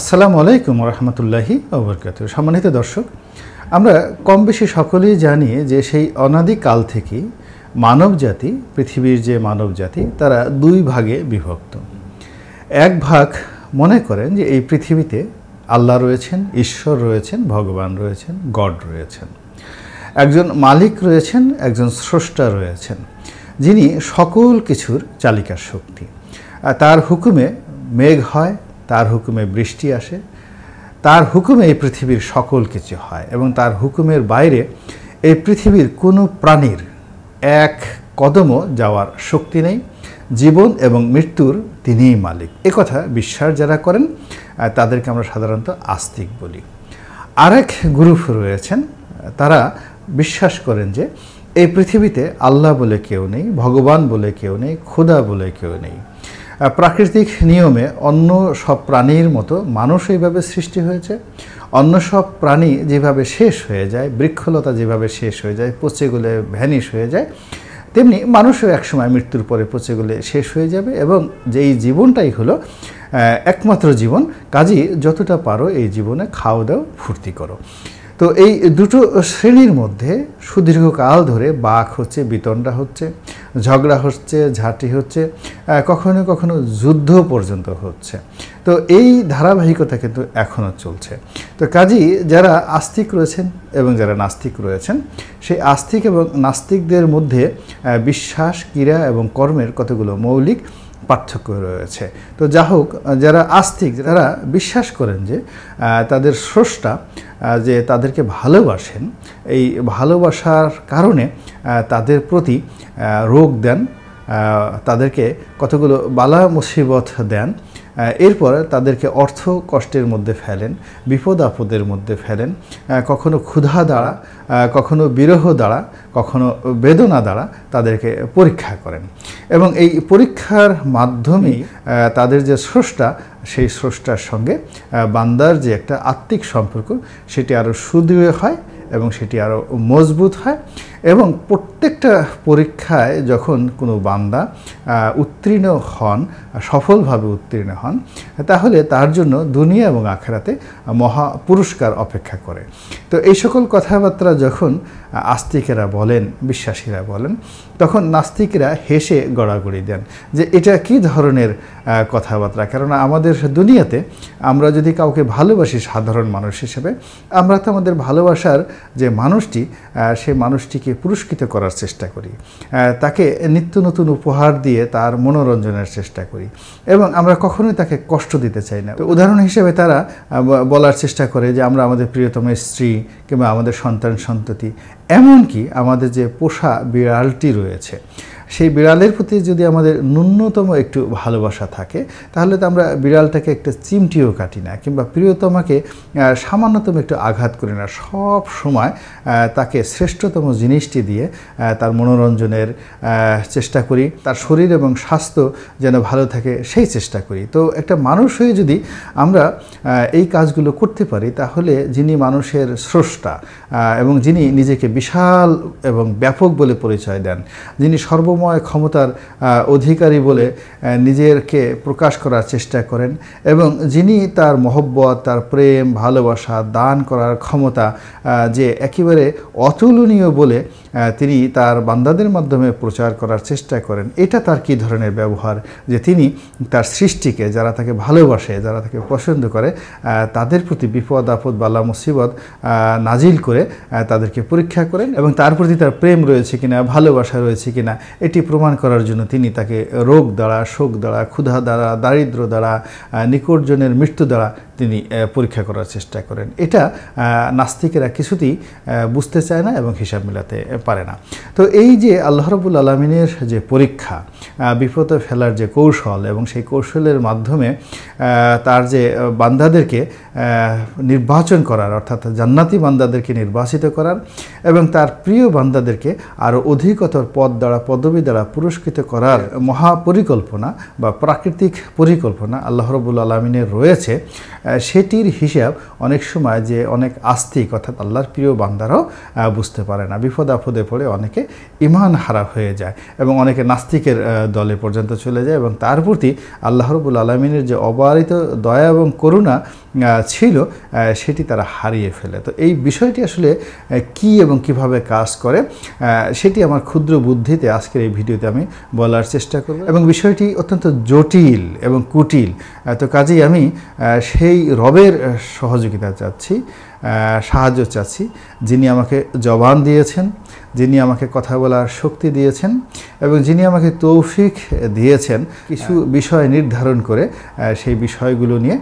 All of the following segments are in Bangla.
আসসালামু আলাইকুম রহমতুল্লাহি ওবরকাত সম্মানিত দর্শক আমরা কম বেশি সকলেই জানি যে সেই অনাদিকাল থেকেই মানব জাতি পৃথিবীর যে মানব জাতি তারা দুই ভাগে বিভক্ত এক ভাগ মনে করেন যে এই পৃথিবীতে আল্লাহ রয়েছেন ঈশ্বর রয়েছেন ভগবান রয়েছেন গড রয়েছেন একজন মালিক রয়েছেন একজন স্রষ্টা রয়েছেন যিনি সকল কিছুর চালিকার শক্তি তার হুকুমে মেঘ হয় তার হুকুমে বৃষ্টি আসে তার হুকুমে এই পৃথিবীর সকল কিছু হয় এবং তার হুকুমের বাইরে এই পৃথিবীর কোনো প্রাণীর এক কদমও যাওয়ার শক্তি নেই জীবন এবং মৃত্যুর তিনিই মালিক কথা বিশ্বাস যারা করেন তাদেরকে আমরা সাধারণত আস্তিক বলি আরেক গ্রুপ রয়েছেন তারা বিশ্বাস করেন যে এই পৃথিবীতে আল্লাহ বলে কেউ নেই ভগবান বলে কেউ নেই খোদা বলে কেউ নেই প্রাকৃতিক নিয়মে অন্য সব প্রাণীর মতো মানুষ এইভাবে সৃষ্টি হয়েছে অন্য সব প্রাণী যেভাবে শেষ হয়ে যায় বৃক্ষলতা যেভাবে শেষ হয়ে যায় পচেগুলে ভ্যানিশ হয়ে যায় তেমনি মানুষও একসময় মৃত্যুর পরে পচেগুলে শেষ হয়ে যাবে এবং যেই জীবনটাই হলো একমাত্র জীবন কাজেই যতটা পারো এই জীবনে খাও দাও ফুর্তি করো তো এই দুটো শ্রেণীর মধ্যে সুদীর্ঘকাল ধরে বাঘ হচ্ছে বিতণ্ডা হচ্ছে ঝগড়া হচ্ছে ঝাঁটি হচ্ছে কখনো কখনো যুদ্ধ পর্যন্ত হচ্ছে তো এই ধারাবাহিকতা কিন্তু এখনও চলছে তো কাজী যারা আস্তিক রয়েছেন এবং যারা নাস্তিক রয়েছেন সেই আস্তিক এবং নাস্তিকদের মধ্যে বিশ্বাস ক্রীড়া এবং কর্মের কতগুলো মৌলিক পার্থক্য রয়েছে তো যা হোক যারা আস্তিক যারা বিশ্বাস করেন যে তাদের স্রষ্টা যে তাদেরকে ভালোবাসেন এই ভালোবাসার কারণে তাদের প্রতি রোগ দেন তাদেরকে কতগুলো বালা মুসিবত দেন এরপর তাদেরকে অর্থ কষ্টের মধ্যে ফেলেন বিপদ আপদের মধ্যে ফেলেন কখনো ক্ষুধা দ্বারা কখনো বিরহ দ্বারা কখনো বেদনা দ্বারা তাদেরকে পরীক্ষা করেন এবং এই পরীক্ষার মাধ্যমেই তাদের যে স্রষ্টা সেই স্রষ্টার সঙ্গে বান্দার যে একটা আত্মিক সম্পর্ক সেটি আরও সুদৃঢ় হয় এবং সেটি আরও মজবুত হয় এবং প্রত্যেকটা পরীক্ষায় যখন কোনো বান্দা উত্তীর্ণ হন সফলভাবে উত্তীর্ণ হন তাহলে তার জন্য দুনিয়া এবং আখেরাতে মহা পুরস্কার অপেক্ষা করে তো এই সকল কথাবার্তা যখন আস্তিকেরা বলেন বিশ্বাসীরা বলেন তখন নাস্তিকরা হেসে গড়াগড়ি দেন যে এটা কি ধরনের কথাবার্তা কেননা আমাদের দুনিয়াতে আমরা যদি কাউকে ভালোবাসি সাধারণ মানুষ হিসেবে আমরা তো আমাদের ভালোবাসার যে মানুষটি সে মানুষটিকে পুরস্কৃত করার চেষ্টা করি তাকে নিত্য নতুন উপহার দিয়ে তার মনোরঞ্জনের চেষ্টা করি এবং আমরা কখনোই তাকে কষ্ট দিতে চাই না উদাহরণ হিসেবে তারা বলার চেষ্টা করে যে আমরা আমাদের প্রিয়তম স্ত্রী কিংবা আমাদের সন্তান সন্ততি এমনকি আমাদের যে পোষা বিড়ালটি রয়েছে সেই বিড়ালের প্রতি যদি আমাদের ন্যূনতম একটু ভালোবাসা থাকে তাহলে তো আমরা বিড়ালটাকে একটা চিমটিও কাটি না কিংবা প্রিয়তমাকে সামান্যতম একটু আঘাত করি না সব সময় তাকে শ্রেষ্ঠতম জিনিসটি দিয়ে তার মনোরঞ্জনের চেষ্টা করি তার শরীর এবং স্বাস্থ্য যেন ভালো থাকে সেই চেষ্টা করি তো একটা মানুষ হয়ে যদি আমরা এই কাজগুলো করতে পারি তাহলে যিনি মানুষের স্রষ্টা এবং যিনি নিজেকে বিশাল এবং ব্যাপক বলে পরিচয় দেন যিনি সর্ব সর্বময় ক্ষমতার অধিকারী বলে নিজেরকে প্রকাশ করার চেষ্টা করেন এবং যিনি তার মহব্বত তার প্রেম ভালোবাসা দান করার ক্ষমতা যে একেবারে অতুলনীয় বলে তিনি তার বান্দাদের মাধ্যমে প্রচার করার চেষ্টা করেন এটা তার কি ধরনের ব্যবহার যে তিনি তার সৃষ্টিকে যারা তাকে ভালোবাসে যারা তাকে পছন্দ করে তাদের প্রতি বিপদ আপদ বালা মুসিবত নাজিল করে তাদেরকে পরীক্ষা করেন এবং তার প্রতি তার প্রেম রয়েছে কিনা ভালোবাসা রয়েছে কিনা এটি প্রমাণ করার জন্য তিনি তাকে রোগ দ্বারা শোক দ্বারা ক্ষুধা দ্বারা দারিদ্র দ্বারা নিকটজনের মৃত্যু দ্বারা তিনি পরীক্ষা করার চেষ্টা করেন এটা নাস্তিকেরা কিছুতেই বুঝতে চায় না এবং হিসাব মিলাতে পারে না তো এই যে আল্লাহ রবুল আলমিনের যে পরীক্ষা বিপদে ফেলার যে কৌশল এবং সেই কৌশলের মাধ্যমে তার যে বান্দাদেরকে নির্বাচন করার অর্থাৎ জান্নাতি বান্দাদেরকে নির্বাচিত করার এবং তার প্রিয় বান্দাদেরকে আরও অধিকতর পদ দ্বারা পদ পদবী দ্বারা পুরস্কৃত করার মহাপরিকল্পনা বা প্রাকৃতিক পরিকল্পনা আল্লাহ রবুল আলমিনের রয়েছে সেটির হিসাব অনেক সময় যে অনেক আস্তিক অর্থাৎ আল্লাহর প্রিয় বান্দারাও বুঝতে পারে না বিপদ আপদে পড়ে অনেকে ইমান হারা হয়ে যায় এবং অনেকে নাস্তিকের দলে পর্যন্ত চলে যায় এবং তার প্রতি আল্লাহ রবুল আলমিনের যে অবারিত দয়া এবং করুণা ছিল সেটি তারা হারিয়ে ফেলে তো এই বিষয়টি আসলে কি এবং কিভাবে কাজ করে সেটি আমার ক্ষুদ্র বুদ্ধিতে আজকের এই ভিডিওতে আমি বলার চেষ্টা করব এবং বিষয়টি অত্যন্ত জটিল এবং কুটিল তো কাজেই আমি সেই রবের সহযোগিতা চাচ্ছি সাহায্য চাচ্ছি যিনি আমাকে জবান দিয়েছেন যিনি আমাকে কথা বলার শক্তি দিয়েছেন এবং যিনি আমাকে তৌফিক দিয়েছেন কিছু হ্যাঁ। বিষয় নির্ধারণ করে সেই বিষয়গুলো নিয়ে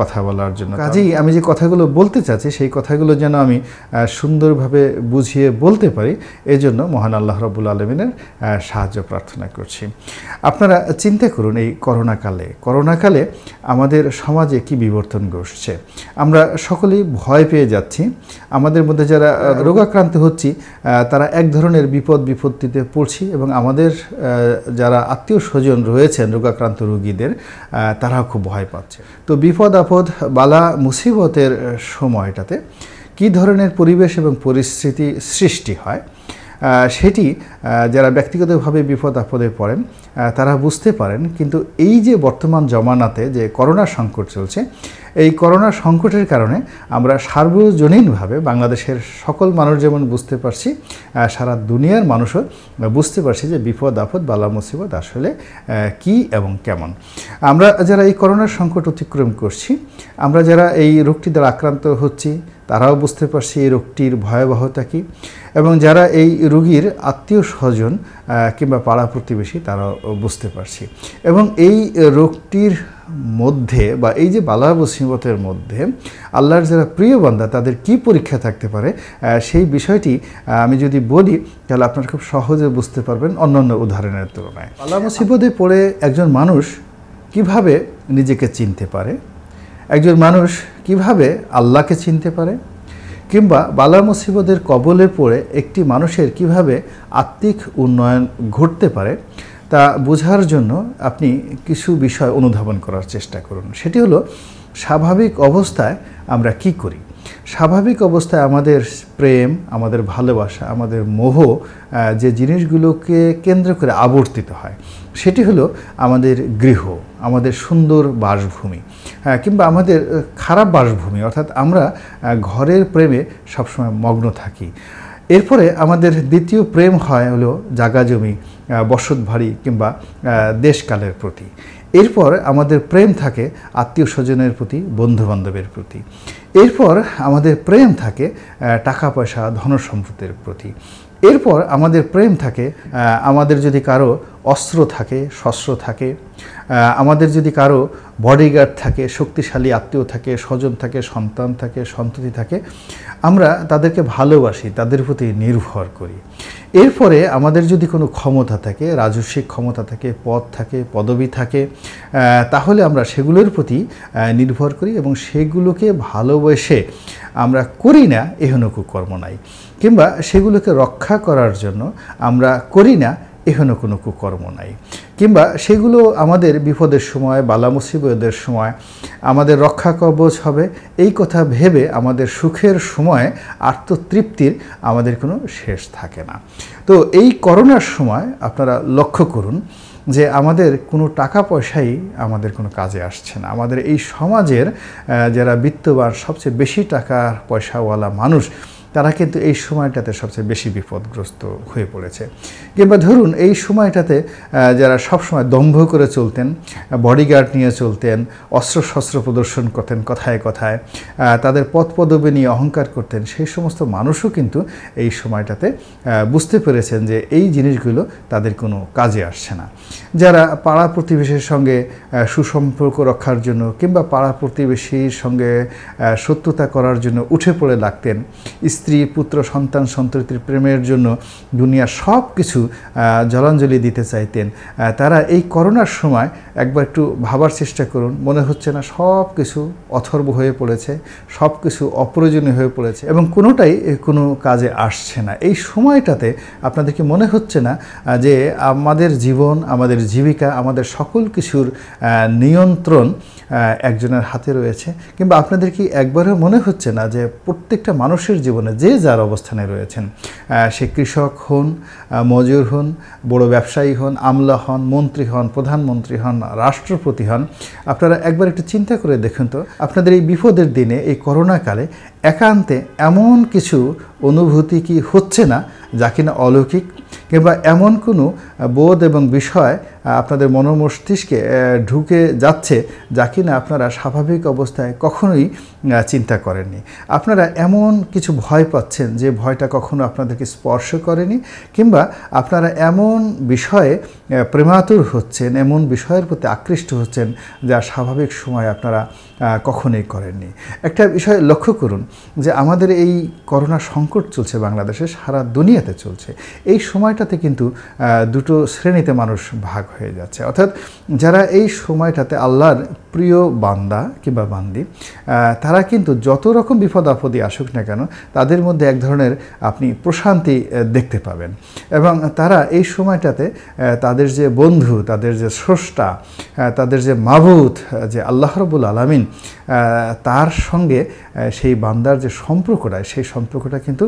কথা বলার জন্য কাজেই আমি যে কথাগুলো বলতে চাচ্ছি সেই কথাগুলো যেন আমি সুন্দরভাবে বুঝিয়ে বলতে পারি এজন্য মহান আল্লাহ রবুল আলমিনের সাহায্য প্রার্থনা করছি আপনারা চিন্তা করুন এই করোনাকালে করোনাকালে আমাদের সমাজে কি বিবর্তন ঘটছে আমরা সকলেই ভয় পেয়ে যাচ্ছি আমাদের মধ্যে যারা হ্যাঁ। রোগাক্রান্ত হচ্ছি তারা এক ধরনের বিপদ বিপত্তিতে পড়ছি এবং আমাদের যারা আত্মীয় স্বজন রয়েছেন রোগাক্রান্ত রোগীদের তারা খুব ভয় পাচ্ছে তো বিপদ আপদ বালা মুসিবতের সময়টাতে কি ধরনের পরিবেশ এবং পরিস্থিতি সৃষ্টি হয় সেটি যারা ব্যক্তিগতভাবে বিপদ আপদে পড়েন তারা বুঝতে পারেন কিন্তু এই যে বর্তমান জমানাতে যে করোনা সংকট চলছে এই করোনা সংকটের কারণে আমরা সার্বজনীনভাবে বাংলাদেশের সকল মানুষ যেমন বুঝতে পারছি সারা দুনিয়ার মানুষও বুঝতে পারছি যে বিপদ আপদ বালা মুসিবত আসলে কি এবং কেমন আমরা যারা এই করোনার সংকট অতিক্রম করছি আমরা যারা এই রোগটি দ্বারা আক্রান্ত হচ্ছি তারাও বুঝতে পারছি এই রোগটির ভয়াবহতা কী এবং যারা এই রুগীর আত্মীয় স্বজন কিংবা পাড়া প্রতিবেশী তারা বুঝতে পারছি এবং এই রোগটির মধ্যে বা এই যে বালা মুসিবতের মধ্যে আল্লাহর যারা প্রিয় বান্দা তাদের কি পরীক্ষা থাকতে পারে সেই বিষয়টি আমি যদি বলি তাহলে আপনারা খুব সহজে বুঝতে পারবেন অন্যান্য উদাহরণের তুলনায় বালা মুসিবতে পড়ে একজন মানুষ কিভাবে নিজেকে চিনতে পারে একজন মানুষ কিভাবে আল্লাহকে চিনতে পারে কিংবা বালা মুসিবদের কবলে পড়ে একটি মানুষের কিভাবে আত্মিক উন্নয়ন ঘটতে পারে তা বোঝার জন্য আপনি কিছু বিষয় অনুধাবন করার চেষ্টা করুন সেটি হলো স্বাভাবিক অবস্থায় আমরা কি করি স্বাভাবিক অবস্থায় আমাদের প্রেম আমাদের ভালোবাসা আমাদের মোহ যে জিনিসগুলোকে কেন্দ্র করে আবর্তিত হয় সেটি হলো আমাদের গৃহ আমাদের সুন্দর বাসভূমি কিংবা আমাদের খারাপ বাসভূমি অর্থাৎ আমরা ঘরের প্রেমে সবসময় মগ্ন থাকি এরপরে আমাদের দ্বিতীয় প্রেম হয় হলো জাগা জমি ভারী কিংবা দেশকালের প্রতি এরপর আমাদের প্রেম থাকে আত্মীয় স্বজনের প্রতি বন্ধুবান্ধবের প্রতি এরপর আমাদের প্রেম থাকে টাকা পয়সা সম্পদের প্রতি এরপর আমাদের প্রেম থাকে আমাদের যদি কারো অস্ত্র থাকে শস্ত্র থাকে আমাদের যদি কারো বডিগার্ড থাকে শক্তিশালী আত্মীয় থাকে স্বজন থাকে সন্তান থাকে সন্ততি থাকে আমরা তাদেরকে ভালোবাসি তাদের প্রতি নির্ভর করি এরপরে আমাদের যদি কোনো ক্ষমতা থাকে রাজস্বিক ক্ষমতা থাকে পদ থাকে পদবি থাকে তাহলে আমরা সেগুলোর প্রতি নির্ভর করি এবং সেগুলোকে ভালোবেসে আমরা করি না এহনকু কর্ম নাই কিংবা সেগুলোকে রক্ষা করার জন্য আমরা করি না এখনও কোনো কুকর্ম নাই কিংবা সেগুলো আমাদের বিপদের সময় বালা মুসিবতের সময় আমাদের রক্ষা কবচ হবে এই কথা ভেবে আমাদের সুখের সময়ে আত্মতৃপ্তির আমাদের কোনো শেষ থাকে না তো এই করোনার সময় আপনারা লক্ষ্য করুন যে আমাদের কোনো টাকা পয়সাই আমাদের কোনো কাজে আসছে না আমাদের এই সমাজের যারা বিত্তবান সবচেয়ে বেশি টাকা পয়সাওয়ালা মানুষ তারা কিন্তু এই সময়টাতে সবচেয়ে বেশি বিপদগ্রস্ত হয়ে পড়েছে কিংবা ধরুন এই সময়টাতে যারা সবসময় দম্ভ করে চলতেন বডিগার্ড নিয়ে চলতেন অস্ত্রশস্ত্র প্রদর্শন করতেন কথায় কথায় তাদের পথ পদবি নিয়ে অহংকার করতেন সেই সমস্ত মানুষও কিন্তু এই সময়টাতে বুঝতে পেরেছেন যে এই জিনিসগুলো তাদের কোনো কাজে আসছে না যারা পাড়া প্রতিবেশীর সঙ্গে সুসম্পর্ক রক্ষার জন্য কিংবা পাড়া প্রতিবেশীর সঙ্গে শত্রুতা করার জন্য উঠে পড়ে লাগতেন স্ত্রী পুত্র সন্তান সন্ততির প্রেমের জন্য দুনিয়া সব কিছু জলাঞ্জলি দিতে চাইতেন তারা এই করোনার সময় একবার একটু ভাবার চেষ্টা করুন মনে হচ্ছে না সব কিছু অথর্ব হয়ে পড়েছে সব কিছু অপ্রয়োজনীয় হয়ে পড়েছে এবং কোনোটাই কোনো কাজে আসছে না এই সময়টাতে আপনাদেরকে মনে হচ্ছে না যে আমাদের জীবন আমাদের জীবিকা আমাদের সকল কিছুর নিয়ন্ত্রণ একজনের হাতে রয়েছে কিংবা আপনাদের কি একবারও মনে হচ্ছে না যে প্রত্যেকটা মানুষের জীবনে যে যার অবস্থানে রয়েছেন সে কৃষক হন মজুর হন বড় ব্যবসায়ী হন আমলা হন মন্ত্রী হন প্রধানমন্ত্রী হন রাষ্ট্রপতি হন আপনারা একবার একটু চিন্তা করে দেখুন তো আপনাদের এই বিপদের দিনে এই করোনাকালে একান্তে এমন কিছু অনুভূতি কি হচ্ছে না যা কিনা অলৌকিক কিংবা এমন কোনো বোধ এবং বিষয় আপনাদের মনোমস্তিষ্কে ঢুকে যাচ্ছে যা কিনা আপনারা স্বাভাবিক অবস্থায় কখনোই চিন্তা করেননি আপনারা এমন কিছু ভয় পাচ্ছেন যে ভয়টা কখনো আপনাদেরকে স্পর্শ করেনি কিংবা আপনারা এমন বিষয়ে প্রেমাতুর হচ্ছেন এমন বিষয়ের প্রতি আকৃষ্ট হচ্ছেন যা স্বাভাবিক সময় আপনারা কখনোই করেননি একটা বিষয় লক্ষ্য করুন যে আমাদের এই করোনা সংকট চলছে বাংলাদেশে সারা দুনিয়াতে চলছে এই সময়টাতে কিন্তু দুটো শ্রেণীতে মানুষ ভাগ হয়ে যাচ্ছে অর্থাৎ যারা এই সময়টাতে আল্লাহর প্রিয় বান্দা কিংবা বান্দি তারা কিন্তু যত রকম বিপদ আপদে আসুক না কেন তাদের মধ্যে এক ধরনের আপনি প্রশান্তি দেখতে পাবেন এবং তারা এই সময়টাতে তাদের যে বন্ধু তাদের যে স্রষ্টা তাদের যে মাবুত যে আল্লাহ রবুল আলমিন তার সঙ্গে সেই বান্দার যে সম্পর্কটা সেই সম্পর্কটা কিন্তু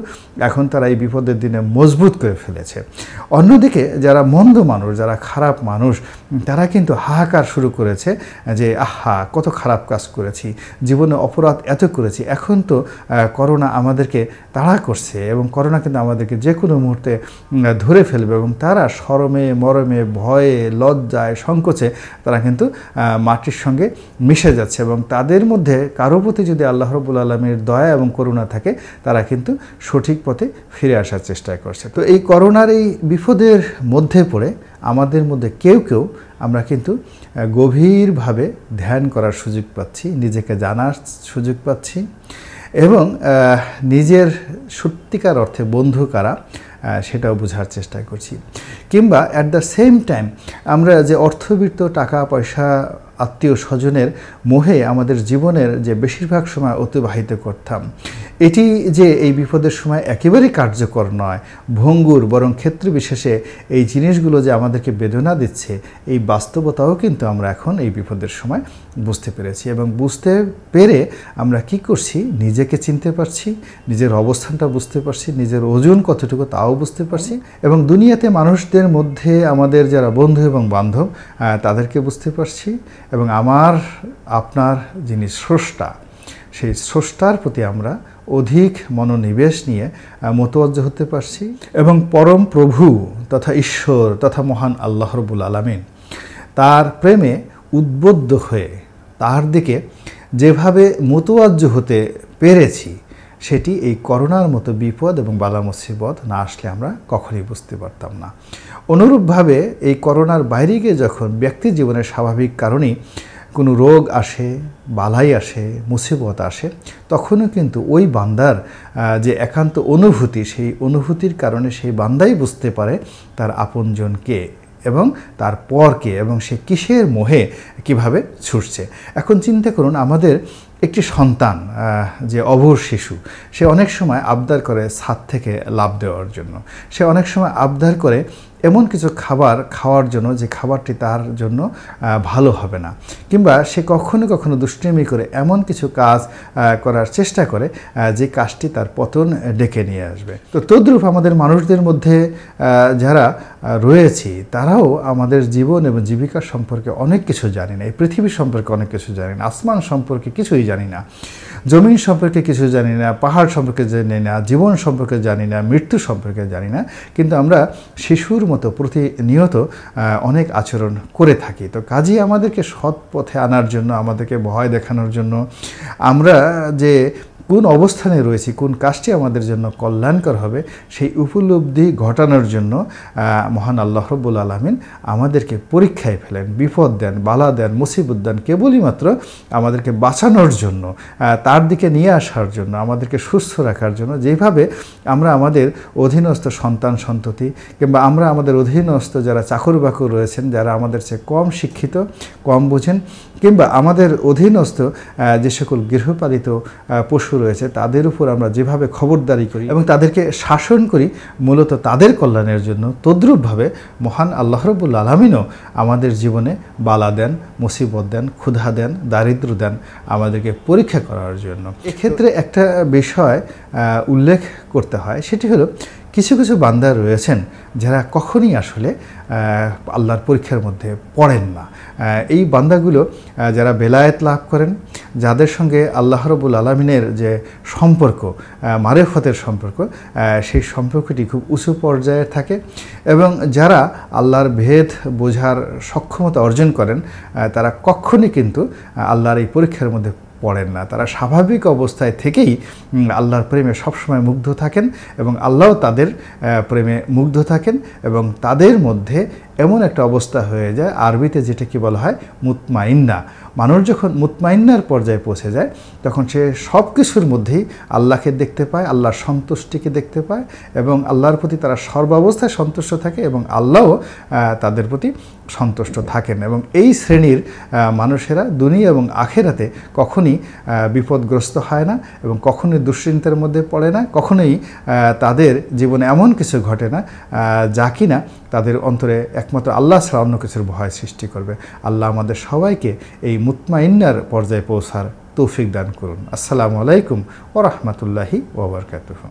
এখন তারা এই বিপদের দিনে মজবুত করে ফেলেছে অন্যদিকে যারা মন্দ মানুষ যারা খারাপ মানুষ তারা কিন্তু হাহাকার শুরু করেছে যে আহ আহা কত খারাপ কাজ করেছি জীবনে অপরাধ এত করেছি এখন তো করোনা আমাদেরকে তাড়া করছে এবং করোনা কিন্তু আমাদেরকে যে কোনো মুহূর্তে ধরে ফেলবে এবং তারা সরমে মরমে ভয়ে লজ্জায় সংকোচে তারা কিন্তু মাটির সঙ্গে মিশে যাচ্ছে এবং তাদের মধ্যে কারো প্রতি যদি আল্লাহ রবুল আলমের দয়া এবং করুণা থাকে তারা কিন্তু সঠিক পথে ফিরে আসার চেষ্টা করছে তো এই করোনার এই বিপদের মধ্যে পড়ে আমাদের মধ্যে কেউ কেউ আমরা কিন্তু গভীরভাবে ধ্যান করার সুযোগ পাচ্ছি নিজেকে জানার সুযোগ পাচ্ছি এবং নিজের সত্যিকার অর্থে বন্ধু কারা সেটাও বোঝার চেষ্টা করছি কিংবা অ্যাট দ্য সেম টাইম আমরা যে অর্থবিত্ত টাকা পয়সা আত্মীয় স্বজনের মোহে আমাদের জীবনের যে বেশিরভাগ সময় অতিবাহিত করতাম এটি যে এই বিপদের সময় একেবারেই কার্যকর নয় ভঙ্গুর বরং ক্ষেত্র বিশেষে এই জিনিসগুলো যে আমাদেরকে বেদনা দিচ্ছে এই বাস্তবতাও কিন্তু আমরা এখন এই বিপদের সময় বুঝতে পেরেছি এবং বুঝতে পেরে আমরা কি করছি নিজেকে চিনতে পারছি নিজের অবস্থানটা বুঝতে পারছি নিজের ওজন কতটুকু তাও বুঝতে পারছি এবং দুনিয়াতে মানুষদের মধ্যে আমাদের যারা বন্ধু এবং বান্ধব তাদেরকে বুঝতে পারছি এবং আমার আপনার যিনি স্রষ্টা সেই স্রষ্টার প্রতি আমরা অধিক মনোনিবেশ নিয়ে মতোয়াজ্য হতে পারছি এবং পরম প্রভু তথা ঈশ্বর তথা মহান আল্লাহ রবুল আলমিন তার প্রেমে উদ্বুদ্ধ হয়ে তার দিকে যেভাবে মতোয়াজ্য হতে পেরেছি সেটি এই করোনার মতো বিপদ এবং বালা মুসিবত না আসলে আমরা কখনই বুঝতে পারতাম না অনুরূপভাবে এই করোনার বাইরে গিয়ে যখন ব্যক্তি জীবনের স্বাভাবিক কারণেই কোনো রোগ আসে বালাই আসে মুসিবত আসে তখনও কিন্তু ওই বান্দার যে একান্ত অনুভূতি সেই অনুভূতির কারণে সেই বান্দাই বুঝতে পারে তার আপনজন কে এবং তার পরকে এবং সে কিসের মোহে কিভাবে ছুটছে এখন চিন্তা করুন আমাদের একটি সন্তান যে অভর শিশু সে অনেক সময় আবদার করে ছাদ থেকে লাভ দেওয়ার জন্য সে অনেক সময় আবদার করে এমন কিছু খাবার খাওয়ার জন্য যে খাবারটি তার জন্য ভালো হবে না কিংবা সে কখনো কখনো দুষ্টিমি করে এমন কিছু কাজ করার চেষ্টা করে যে কাজটি তার পতন ডেকে নিয়ে আসবে তো তদ্রূপ আমাদের মানুষদের মধ্যে যারা রয়েছি তারাও আমাদের জীবন এবং জীবিকা সম্পর্কে অনেক কিছু জানি না এই পৃথিবী সম্পর্কে অনেক কিছু জানি না আসমান সম্পর্কে কিছুই জানি না জমিন সম্পর্কে কিছু জানি না পাহাড় সম্পর্কে জানি না জীবন সম্পর্কে জানি না মৃত্যু সম্পর্কে জানি না কিন্তু আমরা শিশুর মতো প্রতিনিয়ত অনেক আচরণ করে থাকি তো কাজেই আমাদেরকে সৎ পথে আনার জন্য আমাদেরকে ভয় দেখানোর জন্য আমরা যে কোন অবস্থানে রয়েছি কোন কাজটি আমাদের জন্য কল্যাণকর হবে সেই উপলব্ধি ঘটানোর জন্য মহান আল্লাহ রব্বুল আলমিন আমাদেরকে পরীক্ষায় ফেলেন বিপদ দেন বালা দেন মুসিবত দেন কেবলই মাত্র আমাদেরকে বাঁচানোর জন্য তা তার দিকে নিয়ে আসার জন্য আমাদেরকে সুস্থ রাখার জন্য যেভাবে আমরা আমাদের অধীনস্থ সন্তান সন্ততি কিংবা আমরা আমাদের অধীনস্থ যারা চাকর বাকর রয়েছেন যারা আমাদের চেয়ে কম শিক্ষিত কম বোঝেন কিংবা আমাদের অধীনস্থ যে সকল গৃহপালিত পশু রয়েছে তাদের উপর আমরা যেভাবে খবরদারি করি এবং তাদেরকে শাসন করি মূলত তাদের কল্যাণের জন্য তদ্রূপভাবে মহান আল্লাহ রবুল আলমিনও আমাদের জীবনে বালা দেন মুসিবত দেন ক্ষুধা দেন দারিদ্র দেন আমাদেরকে পরীক্ষা করার জন্য এক্ষেত্রে একটা বিষয় উল্লেখ করতে হয় সেটি হলো কিছু কিছু বান্দা রয়েছেন যারা কখনই আসলে আল্লাহর পরীক্ষার মধ্যে পড়েন না এই বান্দাগুলো যারা বেলায়েত লাভ করেন যাদের সঙ্গে আল্লাহ রবুল আলমিনের যে সম্পর্ক মারেফতের সম্পর্ক সেই সম্পর্কটি খুব উঁচু পর্যায়ে থাকে এবং যারা আল্লাহর ভেদ বোঝার সক্ষমতা অর্জন করেন তারা কখনই কিন্তু আল্লাহর এই পরীক্ষার মধ্যে পড়েন না তারা স্বাভাবিক অবস্থায় থেকেই আল্লাহর প্রেমে সবসময় মুগ্ধ থাকেন এবং আল্লাহ তাদের প্রেমে মুগ্ধ থাকেন এবং তাদের মধ্যে এমন একটা অবস্থা হয়ে যায় আরবিতে যেটা কি বলা হয় মুতমাইন্না মানুষ যখন মুতমাইন্নার পর্যায়ে পৌঁছে যায় তখন সে সব কিছুর মধ্যেই আল্লাহকে দেখতে পায় আল্লাহর সন্তুষ্টিকে দেখতে পায় এবং আল্লাহর প্রতি তারা সর্বাবস্থায় সন্তুষ্ট থাকে এবং আল্লাহও তাদের প্রতি সন্তুষ্ট থাকেন এবং এই শ্রেণীর মানুষেরা দুনিয়া এবং আখেরাতে কখনই বিপদগ্রস্ত হয় না এবং কখনোই দুশ্চিন্তার মধ্যে পড়ে না কখনোই তাদের জীবনে এমন কিছু ঘটে না যা কিনা তাদের অন্তরে একমাত্র আল্লাহ ছাড়া অন্য কিছুর ভয় সৃষ্টি করবে আল্লাহ আমাদের সবাইকে এই মুতমাইন্নার পর্যায়ে পৌঁছার তৌফিক দান করুন আসসালামু আলাইকুম ও রহমতুল্লাহি ওবরকাতুহ